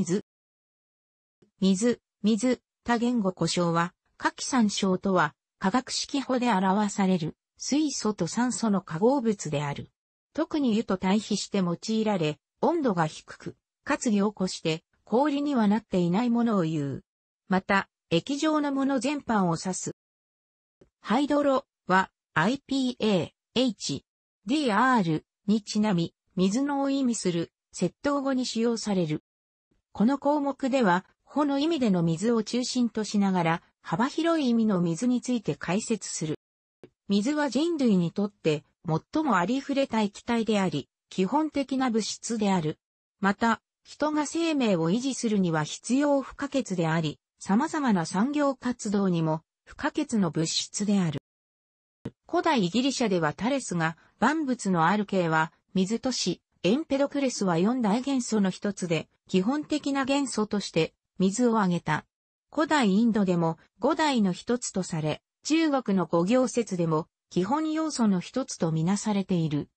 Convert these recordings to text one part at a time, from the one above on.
水。水、水、多言語故障は、下記参照とは、化学式法で表される、水素と酸素の化合物である。特に湯と対比して用いられ、温度が低く、活議を起こして、氷にはなっていないものを言う。また、液状のもの全般を指す。ハイドロは IPA、H、DR にちなみ、水のを意味する、窃盗語に使用される。この項目では、穂の意味での水を中心としながら、幅広い意味の水について解説する。水は人類にとって最もありふれた液体であり、基本的な物質である。また、人が生命を維持するには必要不可欠であり、様々な産業活動にも不可欠の物質である。古代ギリシャではタレスが万物のある系は水とし、エンペドクレスは四大元素の一つで、基本的な元素として水を挙げた。古代インドでも五代の一つとされ、中国の五行説でも基本要素の一つとみなされている。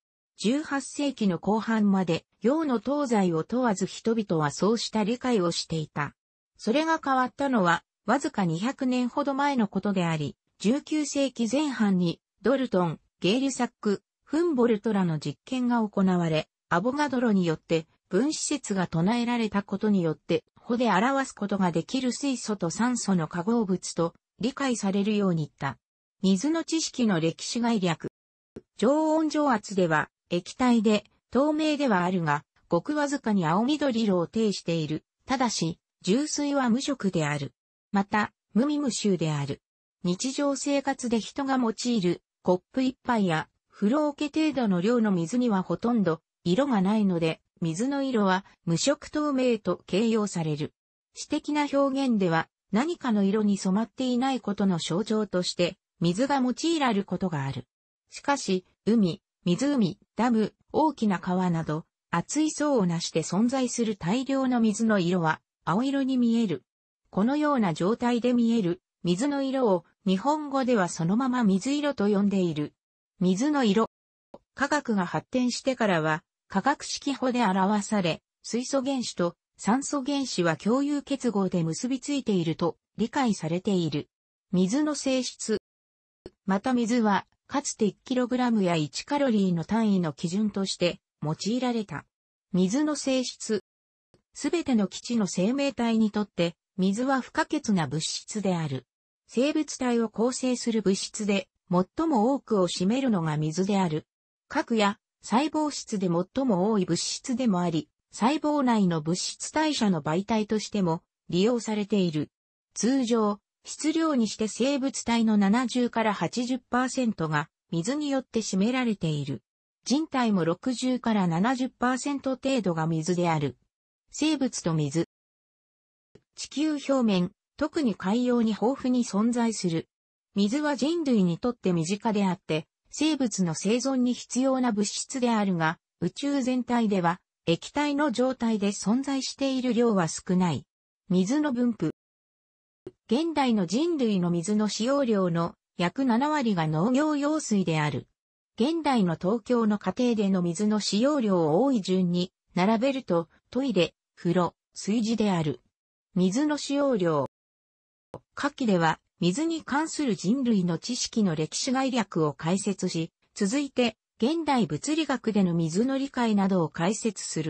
18世紀の後半まで、洋の東西を問わず人々はそうした理解をしていた。それが変わったのは、わずか200年ほど前のことであり、19世紀前半に、ドルトン、ゲーリサック、フンボルトらの実験が行われ、アボガドロによって、分子説が唱えられたことによって、穂で表すことができる水素と酸素の化合物と理解されるようにった。水の知識の歴史概略。常温常圧では液体で透明ではあるが、ごくわずかに青緑色を呈している。ただし、重水は無色である。また、無味無臭である。日常生活で人が用いるコップ一杯や風呂桶程度の量の水にはほとんど色がないので、水の色は無色透明と形容される。詩的な表現では何かの色に染まっていないことの象徴として水が用いられることがある。しかし、海、湖、ダム、大きな川など、厚い層をなして存在する大量の水の色は青色に見える。このような状態で見える水の色を日本語ではそのまま水色と呼んでいる。水の色。科学が発展してからは化学式法で表され、水素原子と酸素原子は共有結合で結びついていると理解されている。水の性質。また水は、かつて 1kg や1カロリーの単位の基準として用いられた。水の性質。すべての基地の生命体にとって、水は不可欠な物質である。生物体を構成する物質で、最も多くを占めるのが水である。核や細胞質で最も多い物質でもあり、細胞内の物質代謝の媒体としても利用されている。通常、質量にして生物体の70から80%が水によって占められている。人体も60から70%程度が水である。生物と水。地球表面、特に海洋に豊富に存在する。水は人類にとって身近であって、生物の生存に必要な物質であるが、宇宙全体では液体の状態で存在している量は少ない。水の分布。現代の人類の水の使用量の約7割が農業用水である。現代の東京の家庭での水の使用量を多い順に並べるとトイレ、風呂、炊事である。水の使用量。夏季では水に関する人類の知識の歴史概略を解説し、続いて、現代物理学での水の理解などを解説する。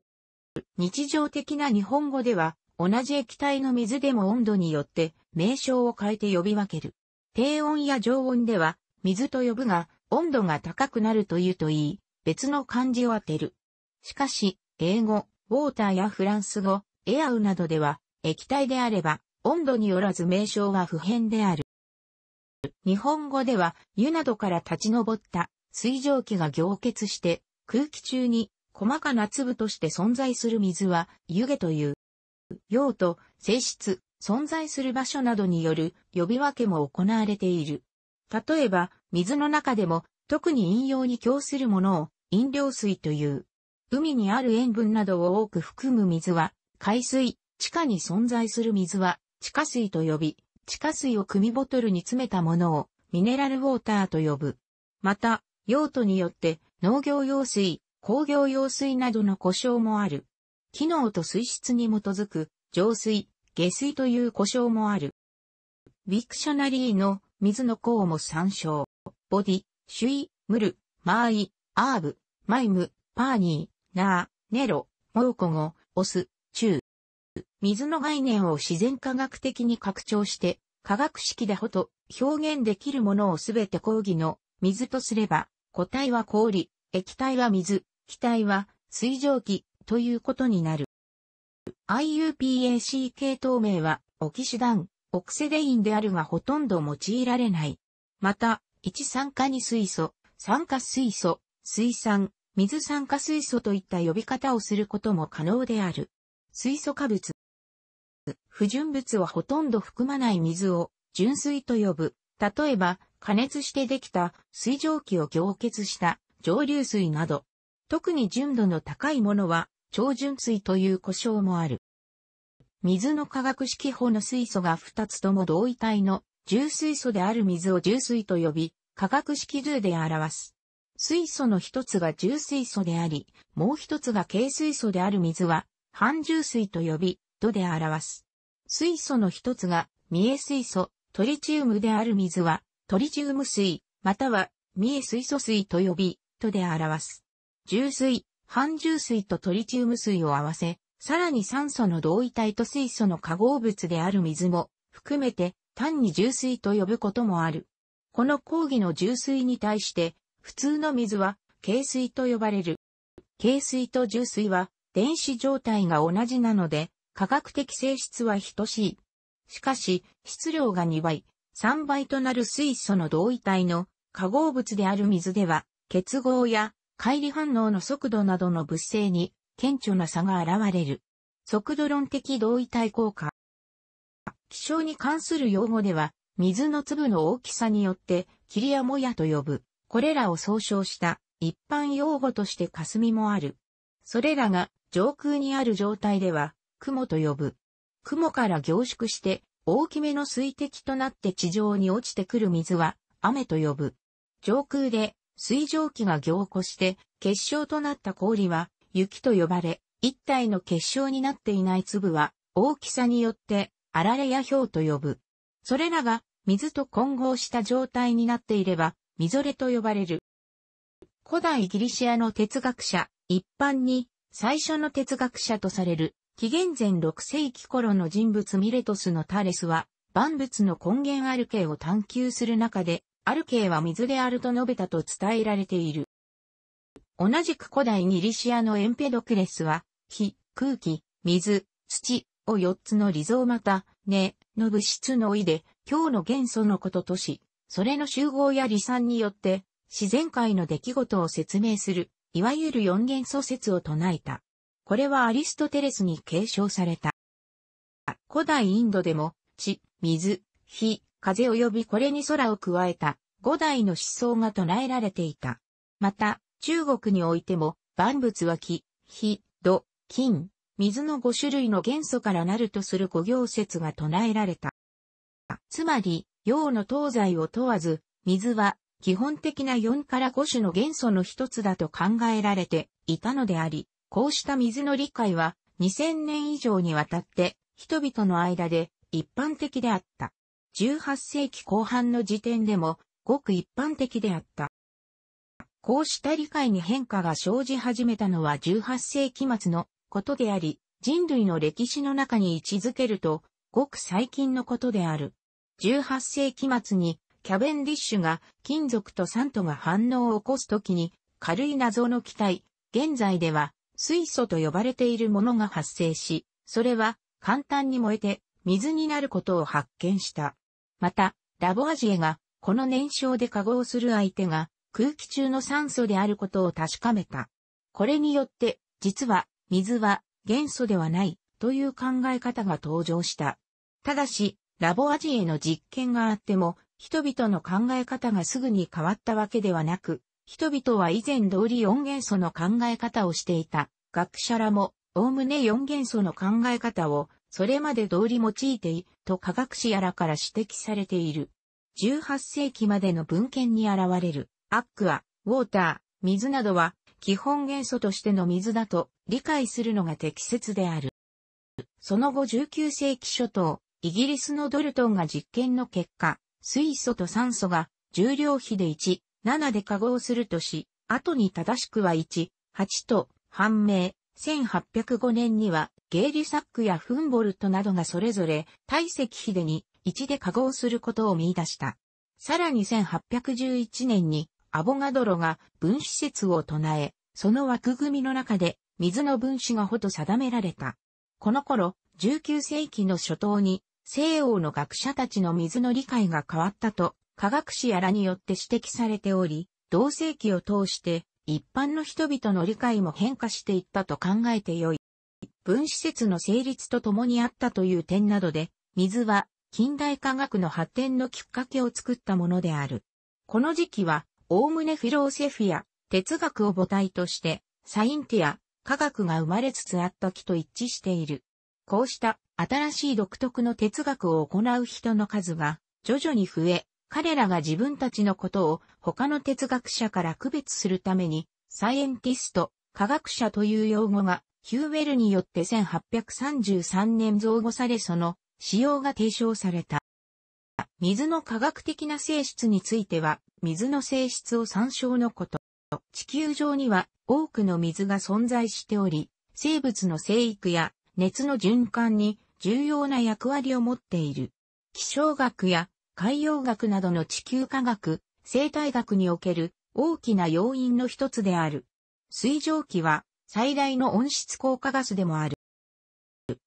日常的な日本語では、同じ液体の水でも温度によって名称を変えて呼び分ける。低温や常温では水と呼ぶが温度が高くなるというといい、別の漢字を当てる。しかし、英語、ウォーターやフランス語、エアウなどでは液体であれば温度によらず名称は不変である。日本語では湯などから立ち上った水蒸気が凝結して空気中に細かな粒として存在する水は湯気という。用途、性質、存在する場所などによる呼び分けも行われている。例えば、水の中でも特に飲用に供するものを飲料水という。海にある塩分などを多く含む水は海水、地下に存在する水は地下水と呼び、地下水を組ボトルに詰めたものをミネラルウォーターと呼ぶ。また、用途によって農業用水、工業用水などの故障もある。機能と水質に基づく浄水、下水という故障もある。ウィクショナリーの水の項も参照。ボディ、シュイ、ムル、マーイ、アーブ、マイム、パーニー、ナー、ネロ、モーコゴ、オス、チュー。水の概念を自然科学的に拡張して、科学式でほと表現できるものをすべて講義の水とすれば、固体は氷、液体は水、気体は水蒸気ということになる。IUPAC 系統名は、オキシダン、オクセデインであるがほとんど用いられない。また、一酸化二水素、酸化水素、水酸、水酸化水素といった呼び方をすることも可能である。水素化物。不純物はほとんど含まない水を純水と呼ぶ。例えば、加熱してできた水蒸気を凝結した蒸留水など。特に純度の高いものは超純水という呼称もある。水の化学式法の水素が2つとも同位体の重水素である水を重水と呼び、化学式ルーで表す。水素の一つが重水素であり、もう一つが軽水素である水は半重水と呼び、度で表す。水素の一つが、三重水素、トリチウムである水は、トリチウム水、または、三重水素水と呼び、度で表す。重水、半重水とトリチウム水を合わせ、さらに酸素の同位体と水素の化合物である水も、含めて、単に重水と呼ぶこともある。この講義の重水に対して、普通の水は、軽水と呼ばれる。軽水と重水は、電子状態が同じなので、科学的性質は等しい。しかし、質量が2倍、3倍となる水素の同位体の化合物である水では、結合や乖離反応の速度などの物性に顕著な差が現れる。速度論的同位体効果。気象に関する用語では、水の粒の大きさによって、霧やもやと呼ぶ。これらを総称した一般用語として霞もある。それらが上空にある状態では、雲と呼ぶ。雲から凝縮して、大きめの水滴となって地上に落ちてくる水は、雨と呼ぶ。上空で、水蒸気が凝固して、結晶となった氷は、雪と呼ばれ、一体の結晶になっていない粒は、大きさによって、あられや氷と呼ぶ。それらが、水と混合した状態になっていれば、みぞれと呼ばれる。古代ギリシアの哲学者、一般に、最初の哲学者とされる、紀元前6世紀頃の人物ミレトスのタレスは、万物の根源ある形を探求する中で、ある形は水であると述べたと伝えられている。同じく古代ギリシアのエンペドクレスは、火、空気、水、土を4つの理想また、根、の物質の意で、今日の元素のこととし、それの集合や離散によって、自然界の出来事を説明するいわゆる四元素説を唱えた。これはアリストテレスに継承された。古代インドでも、地、水、火、風及びこれに空を加えた五代の思想が唱えられていた。また、中国においても、万物は木、火、土、金、水の5種類の元素からなるとする五行説が唱えられた。つまり、陽の東西を問わず、水は基本的な4から5種の元素の一つだと考えられていたのであり、こうした水の理解は2000年以上にわたって人々の間で一般的であった。18世紀後半の時点でもごく一般的であった。こうした理解に変化が生じ始めたのは18世紀末のことであり、人類の歴史の中に位置づけると、ごく最近のことである。18世紀末にキャベンディッシュが金属と酸とが反応を起こすときに軽い謎の気体、現在では水素と呼ばれているものが発生し、それは簡単に燃えて水になることを発見した。また、ラボアジエがこの燃焼で化合する相手が空気中の酸素であることを確かめた。これによって、実は水は元素ではないという考え方が登場した。ただし、ラボアジエの実験があっても、人々の考え方がすぐに変わったわけではなく、人々は以前通り4元素の考え方をしていた。学者らも、おおむね4元素の考え方を、それまで通り用いてい、と科学史やらから指摘されている。18世紀までの文献に現れる、アックア、ウォーター、水などは、基本元素としての水だと理解するのが適切である。その後19世紀初頭、イギリスのドルトンが実験の結果、水素と酸素が重量比で1、7で化合するとし、後に正しくは1、8と判明。1805年にはゲーリサックやフンボルトなどがそれぞれ体積比で2、1で化合することを見出した。さらに1811年にアボガドロが分子説を唱え、その枠組みの中で水の分子がほと定められた。この頃、19世紀の初頭に西欧の学者たちの水の理解が変わったと、科学史やらによって指摘されており、同世紀を通して一般の人々の理解も変化していったと考えてよい。分子説の成立とともにあったという点などで、水は近代科学の発展のきっかけを作ったものである。この時期は、おおむねフィローセフィア、哲学を母体として、サインティア、科学が生まれつつあった期と一致している。こうした新しい独特の哲学を行う人の数が徐々に増え、彼らが自分たちのことを他の哲学者から区別するために、サイエンティスト、科学者という用語がヒューウェルによって1833年造語されその使用が提唱された。水の科学的な性質については、水の性質を参照のこと。地球上には多くの水が存在しており、生物の生育や熱の循環に重要な役割を持っている。気象学や海洋学などの地球科学、生態学における大きな要因の一つである。水蒸気は最大の温室効果ガスでもある。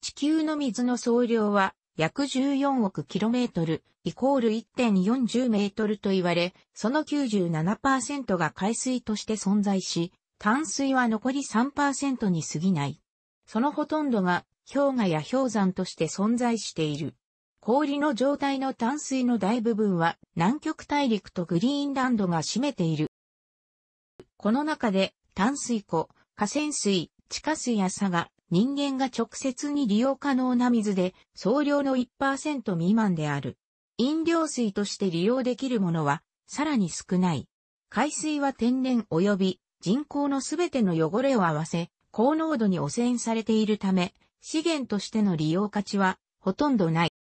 地球の水の総量は約14億キロメートル、イコール1.40メートルと言われ、その97%が海水として存在し、淡水は残り3%に過ぎない。そのほとんどが氷河や氷山として存在している。氷の状態の淡水の大部分は南極大陸とグリーンランドが占めている。この中で淡水湖、河川水、地下水や砂が人間が直接に利用可能な水で総量の1%未満である。飲料水として利用できるものはさらに少ない。海水は天然及び人工のすべての汚れを合わせ、高濃度に汚染されているため、資源としての利用価値はほとんどない。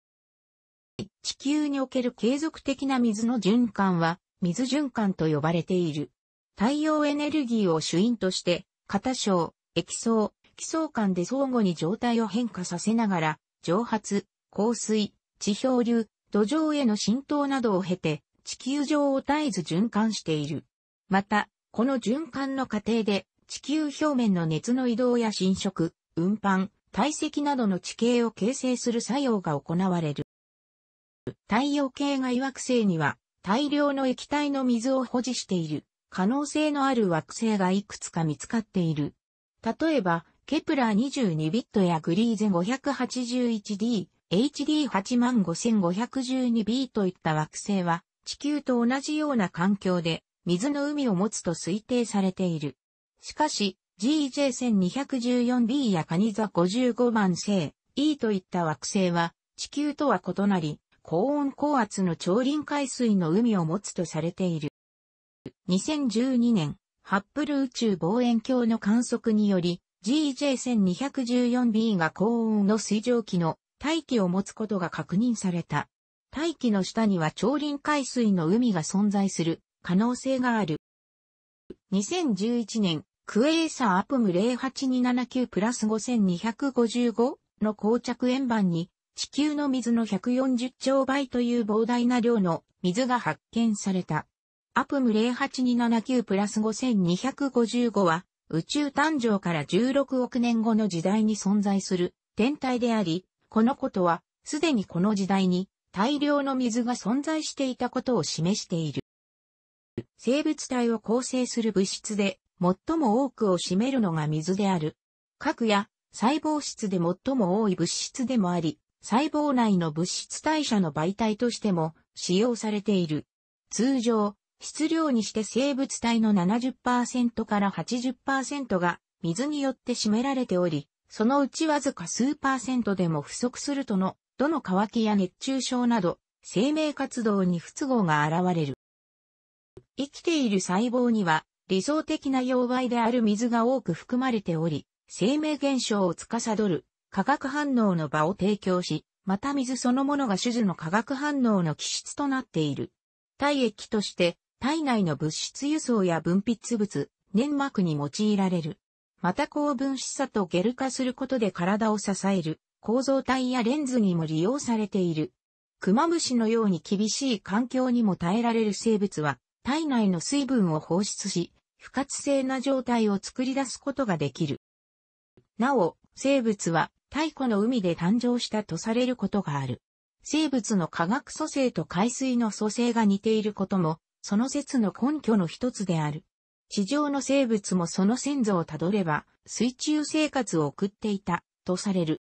地球における継続的な水の循環は水循環と呼ばれている。太陽エネルギーを主因として、片小、液層、気層間で相互に状態を変化させながら、蒸発、降水、地表流、土壌への浸透などを経て、地球上を絶えず循環している。また、この循環の過程で、地球表面の熱の移動や侵食、運搬、体積などの地形を形成する作用が行われる。太陽系外惑星には大量の液体の水を保持している可能性のある惑星がいくつか見つかっている。例えば、ケプラー22ビットやグリーゼ 581d、HD85512 b といった惑星は地球と同じような環境で水の海を持つと推定されている。しかし、GJ1214b やカニ座55番星 E といった惑星は地球とは異なり高温高圧の超臨海水の海を持つとされている。2012年、ハッブル宇宙望遠鏡の観測により GJ1214b が高温の水蒸気の大気を持つことが確認された。大気の下には超臨海水の海が存在する可能性がある。2011年、クエーサーアプム08279プラス5255の膠着円盤に地球の水の140兆倍という膨大な量の水が発見された。アプム08279プラス5255は宇宙誕生から16億年後の時代に存在する天体であり、このことはすでにこの時代に大量の水が存在していたことを示している。生物体を構成する物質で最も多くを占めるのが水である。核や細胞質で最も多い物質でもあり、細胞内の物質代謝の媒体としても使用されている。通常、質量にして生物体の70%から80%が水によって占められており、そのうちわずか数パーセントでも不足するとの、どの乾きや熱中症など、生命活動に不都合が現れる。生きている細胞には理想的な溶媒である水が多く含まれており、生命現象を司る化学反応の場を提供し、また水そのものが種々の化学反応の基質となっている。体液として体内の物質輸送や分泌物、粘膜に用いられる。また高分子差とゲル化することで体を支える構造体やレンズにも利用されている。クマムシのように厳しい環境にも耐えられる生物は体内の水分を放出し、不活性な状態を作り出すことができる。なお、生物は太古の海で誕生したとされることがある。生物の化学組成と海水の組成が似ていることも、その説の根拠の一つである。地上の生物もその先祖をたどれば、水中生活を送っていた、とされる。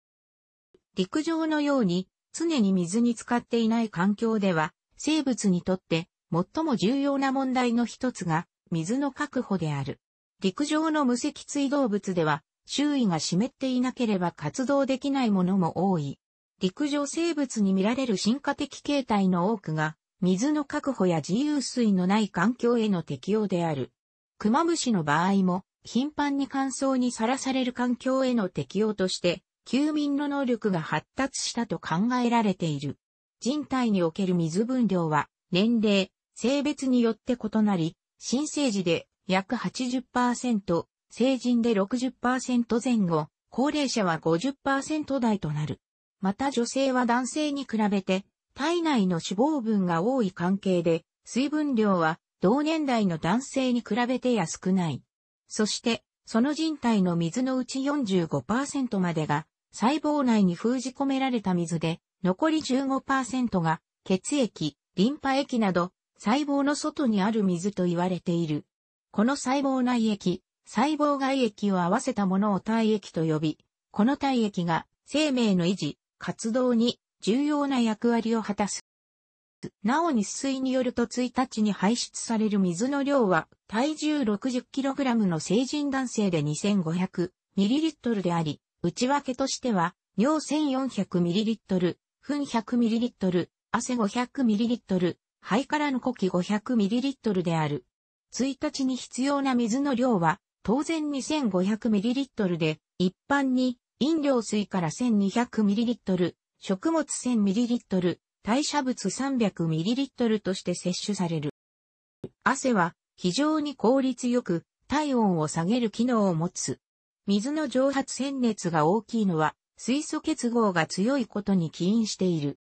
陸上のように、常に水に浸かっていない環境では、生物にとって最も重要な問題の一つが、水の確保である。陸上の無脊椎動物では、周囲が湿っていなければ活動できないものも多い。陸上生物に見られる進化的形態の多くが、水の確保や自由水のない環境への適応である。クマムシの場合も、頻繁に乾燥にさらされる環境への適応として、休眠の能力が発達したと考えられている。人体における水分量は、年齢、性別によって異なり、新生児で約80%、成人で60%前後、高齢者は50%台となる。また女性は男性に比べて、体内の脂肪分が多い関係で、水分量は同年代の男性に比べてや少ない。そして、その人体の水のうち45%までが細胞内に封じ込められた水で、残り15%が血液、リンパ液など細胞の外にある水と言われている。この細胞内液、細胞外液を合わせたものを体液と呼び、この体液が生命の維持、活動に重要な役割を果たす。なおに水によると1日に排出される水の量は体重 60kg の成人男性で 2500ml であり、内訳としては尿 1400ml、糞 100ml、汗 500ml、肺からの呼気 500ml である。1日に必要な水の量は、当然 2500ml で、一般に、飲料水から 1200ml、食物 1000ml、代謝物 300ml として摂取される。汗は、非常に効率よく、体温を下げる機能を持つ。水の蒸発鮮熱が大きいのは、水素結合が強いことに起因している。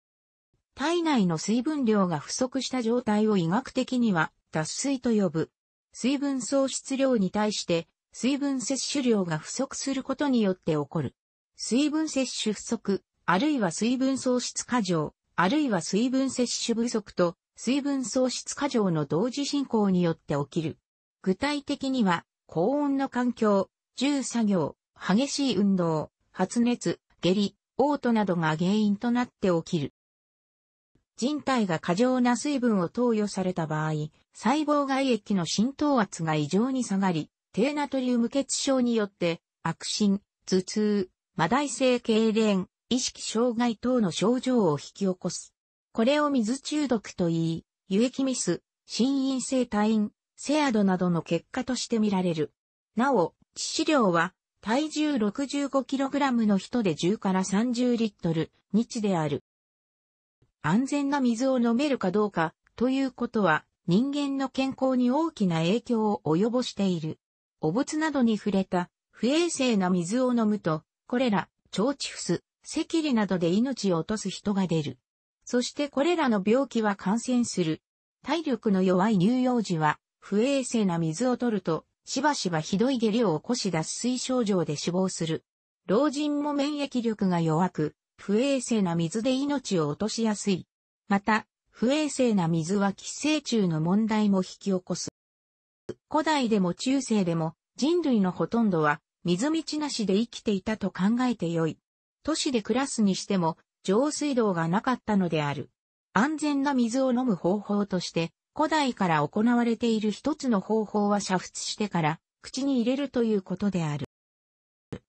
体内の水分量が不足した状態を医学的には脱水と呼ぶ。水分喪失量に対して水分摂取量が不足することによって起こる。水分摂取不足、あるいは水分喪失過剰、あるいは水分摂取不足と水分喪失過剰の同時進行によって起きる。具体的には、高温の環境、重作業、激しい運動、発熱、下痢、嘔吐などが原因となって起きる。人体が過剰な水分を投与された場合、細胞外液の浸透圧が異常に下がり、低ナトリウム血症によって、悪心、頭痛、麻大性痙攣、意識障害等の症状を引き起こす。これを水中毒と言い、輸液ミス、心因性退院、セアドなどの結果として見られる。なお、致死量は、体重 65kg の人で10から30リットル、日である。安全な水を飲めるかどうかということは人間の健康に大きな影響を及ぼしている。お物などに触れた不衛生な水を飲むと、これら、腸チフス、赤痢などで命を落とす人が出る。そしてこれらの病気は感染する。体力の弱い乳幼児は、不衛生な水を取ると、しばしばひどい下痢を起こし脱水症状で死亡する。老人も免疫力が弱く、不衛生な水で命を落としやすい。また、不衛生な水は寄生虫の問題も引き起こす。古代でも中世でも人類のほとんどは水道なしで生きていたと考えてよい。都市で暮らすにしても上水道がなかったのである。安全な水を飲む方法として、古代から行われている一つの方法は煮沸してから口に入れるということである。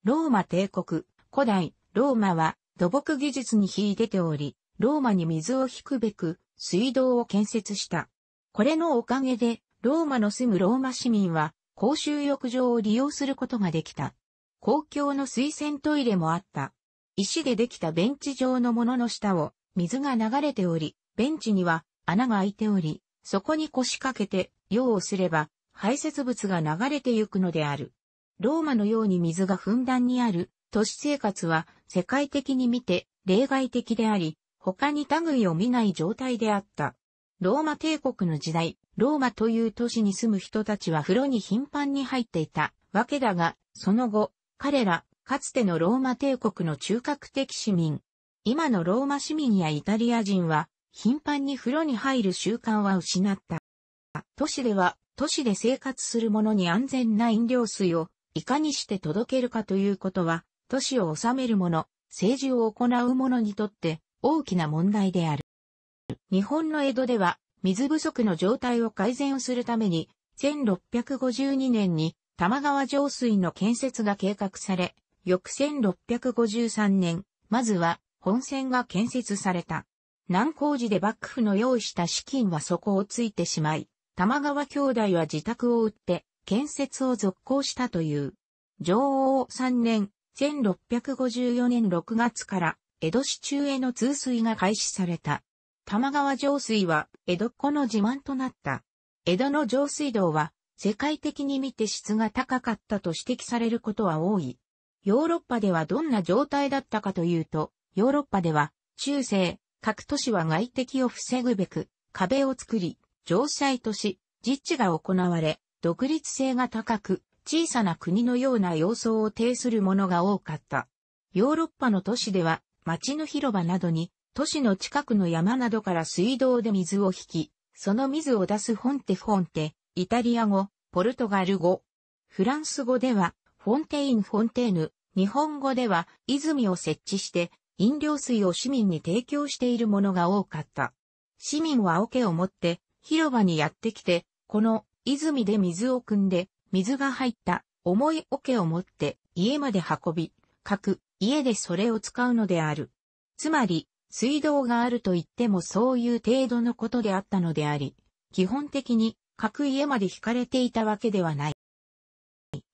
ローマ帝国、古代、ローマは土木技術に秀でており、ローマに水を引くべく水道を建設した。これのおかげで、ローマの住むローマ市民は公衆浴場を利用することができた。公共の水洗トイレもあった。石でできたベンチ状のものの下を水が流れており、ベンチには穴が開いており、そこに腰掛けて用をすれば排泄物が流れてゆくのである。ローマのように水がふんだんにある都市生活は世界的に見て例外的であり、他に類を見ない状態であった。ローマ帝国の時代、ローマという都市に住む人たちは風呂に頻繁に入っていたわけだが、その後、彼ら、かつてのローマ帝国の中核的市民、今のローマ市民やイタリア人は、頻繁に風呂に入る習慣は失った。都市では、都市で生活する者に安全な飲料水を、いかにして届けるかということは、都市を治める者、政治を行う者にとって大きな問題である。日本の江戸では水不足の状態を改善するために1652年に玉川上水の建設が計画され、翌1653年、まずは本線が建設された。南高寺で幕府の用意した資金は底をついてしまい、玉川兄弟は自宅を売って建設を続行したという。上王3年、1654年6月から江戸市中への通水が開始された。玉川上水は江戸っ子の自慢となった。江戸の上水道は世界的に見て質が高かったと指摘されることは多い。ヨーロッパではどんな状態だったかというと、ヨーロッパでは中世、各都市は外敵を防ぐべく壁を作り、城塞都市、実地が行われ、独立性が高く、小さな国のような様相を呈するものが多かった。ヨーロッパの都市では、街の広場などに、都市の近くの山などから水道で水を引き、その水を出すフォンテフォンテ、イタリア語、ポルトガル語。フランス語では、フォンテインフォンテーヌ、日本語では、泉を設置して、飲料水を市民に提供しているものが多かった。市民は桶を持って、広場にやってきて、この泉で水を汲んで、水が入った重い桶を持って家まで運び、各家でそれを使うのである。つまり、水道があると言ってもそういう程度のことであったのであり、基本的に各家まで引かれていたわけではない。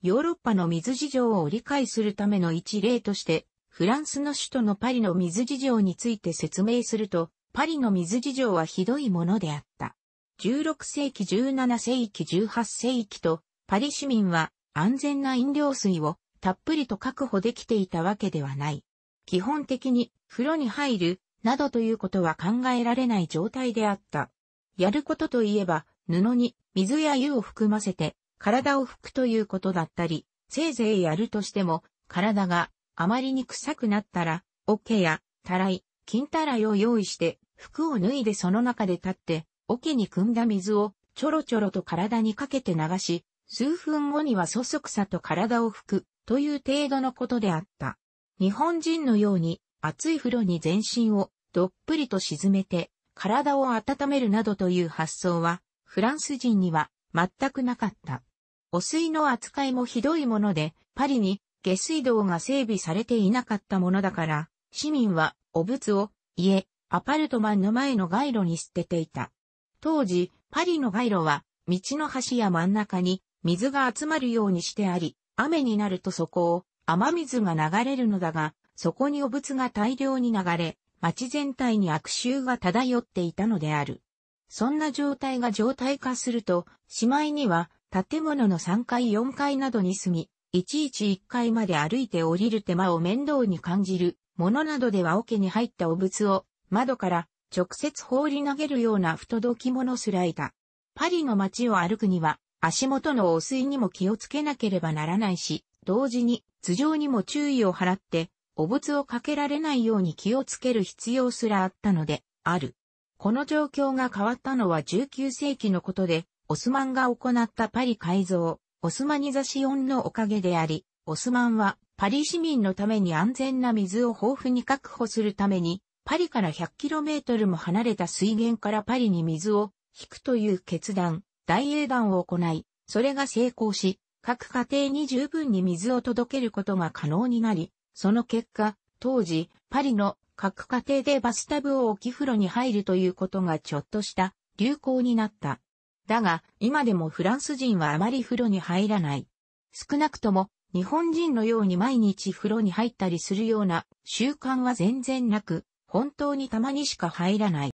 ヨーロッパの水事情を理解するための一例として、フランスの首都のパリの水事情について説明すると、パリの水事情はひどいものであった。16世紀17世紀18世紀とパリ市民は安全な飲料水をたっぷりと確保できていたわけではない。基本的に風呂に入るなどということは考えられない状態であった。やることといえば布に水や湯を含ませて体を拭くということだったり、せいぜいやるとしても体があまりに臭くなったら、桶やたらい、金たらいを用意して服を脱いでその中で立って、桶に汲んだ水をちょろちょろと体にかけて流し、数分後にはそそくさと体を拭く、という程度のことであった。日本人のように、熱い風呂に全身をどっぷりと沈めて、体を温めるなどという発想は、フランス人には全くなかった。汚水の扱いもひどいもので、パリに下水道が整備されていなかったものだから、市民は汚物を家、アパルトマンの前の街路に捨てていた。当時、パリの街路は、道の端や真ん中に水が集まるようにしてあり、雨になるとそこを雨水が流れるのだが、そこに汚物が大量に流れ、町全体に悪臭が漂っていたのである。そんな状態が状態化すると、しまいには建物の3階4階などに住み、いちいち1階まで歩いて降りる手間を面倒に感じる、ものなどでは桶に入った汚物を窓から直接放り投げるような不届き者すらいた。パリの街を歩くには足元の汚水にも気をつけなければならないし、同時に頭上にも注意を払って、お物をかけられないように気をつける必要すらあったので、ある。この状況が変わったのは19世紀のことで、オスマンが行ったパリ改造、オスマニザシオンのおかげであり、オスマンはパリ市民のために安全な水を豊富に確保するために、パリから 100km も離れた水源からパリに水を引くという決断、大英断を行い、それが成功し、各家庭に十分に水を届けることが可能になり、その結果、当時、パリの各家庭でバスタブを置き風呂に入るということがちょっとした流行になった。だが、今でもフランス人はあまり風呂に入らない。少なくとも、日本人のように毎日風呂に入ったりするような習慣は全然なく、本当にたまにしか入らない。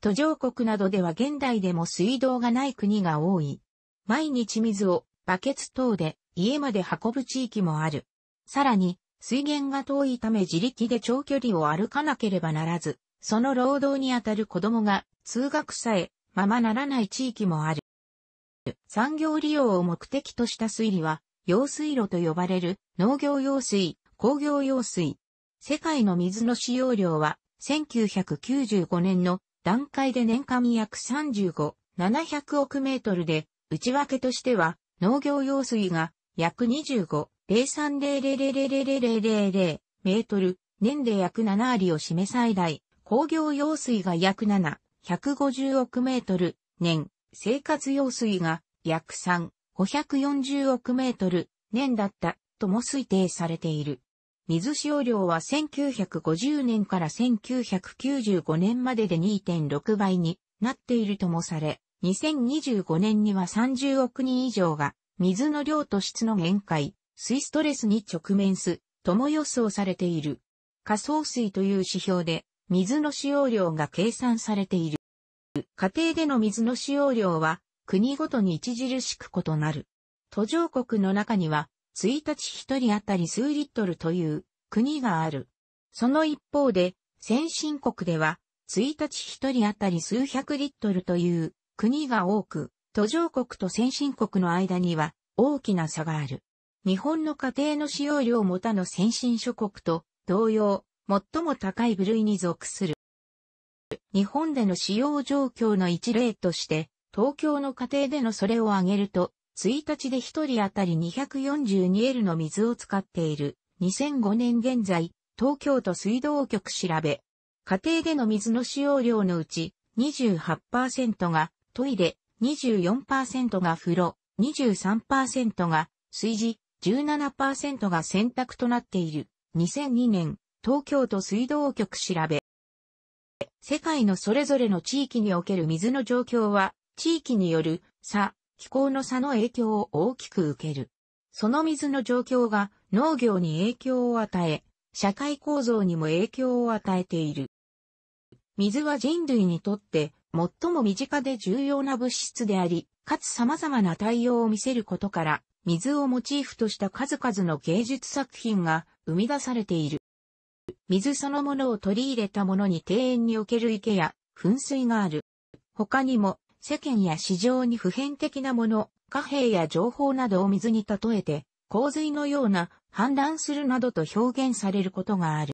途上国などでは現代でも水道がない国が多い。毎日水をバケツ等で家まで運ぶ地域もある。さらに、水源が遠いため自力で長距離を歩かなければならず、その労働にあたる子供が通学さえままならない地域もある。産業利用を目的とした水利は、用水路と呼ばれる農業用水、工業用水。世界の水の使用量は1995年の段階で年間約35、700億メートルで、内訳としては、農業用水が約25、0 3 0 0 0 0 0メートル、年で約7割を占め最大、工業用水が約7、150億メートル、年、生活用水が約3、540億メートル、年だった、とも推定されている。水使用量は1950年から1995年までで2.6倍になっているともされ、2025年には30億人以上が水の量と質の限界、水ストレスに直面す、とも予想されている。仮想水という指標で水の使用量が計算されている。家庭での水の使用量は国ごとに著しく異なる。途上国の中には1日1人当たり数リットルという国がある。その一方で、先進国では、1日1人当たり数百リットルという国が多く、途上国と先進国の間には大きな差がある。日本の家庭の使用量も他の先進諸国と同様、最も高い部類に属する。日本での使用状況の一例として、東京の家庭でのそれを挙げると、1日で1人当たり 242L の水を使っている。2005年現在、東京都水道局調べ。家庭での水の使用量のうち28%がトイレ、24%が風呂、23%が炊事、17%が洗濯となっている。2002年、東京都水道局調べ。世界のそれぞれの地域における水の状況は、地域による差、気候の差の影響を大きく受ける。その水の状況が農業に影響を与え、社会構造にも影響を与えている。水は人類にとって最も身近で重要な物質であり、かつ様々な対応を見せることから、水をモチーフとした数々の芸術作品が生み出されている。水そのものを取り入れたものに庭園における池や噴水がある。他にも世間や市場に普遍的なもの、貨幣や情報などを水に例えて、洪水のような氾濫するなどと表現されることがある。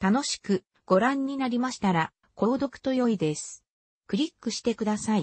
楽しくご覧になりましたら、購読と良いです。クリックしてください。